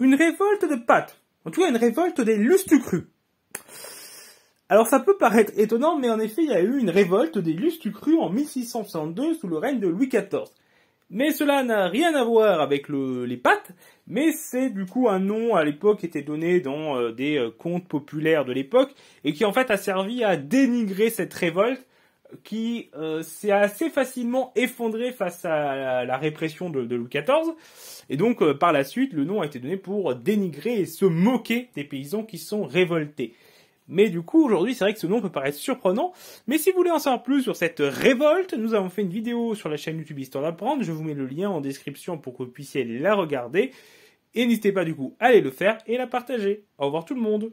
une révolte de pâtes. En tout cas, une révolte des crus. Alors ça peut paraître étonnant, mais en effet, il y a eu une révolte des crus en 1662 sous le règne de Louis XIV. Mais cela n'a rien à voir avec les pâtes, mais c'est du coup un nom à l'époque qui était donné dans euh, des euh, contes populaires de l'époque et qui en fait a servi à dénigrer cette révolte qui euh, s'est assez facilement effondré face à la, répression de, Louis XIV. Et donc, euh, par la suite, le nom a été donné pour dénigrer et se moquer des paysans qui sont révoltés. Mais du coup, aujourd'hui, c'est vrai que ce nom peut paraître surprenant. Mais si vous voulez en savoir plus sur cette révolte, nous avons fait une vidéo sur la chaîne YouTube Histoire d'apprendre. Je vous mets le lien en description pour que vous puissiez la regarder. Et n'hésitez pas du coup à aller le faire et la partager. Au revoir tout le monde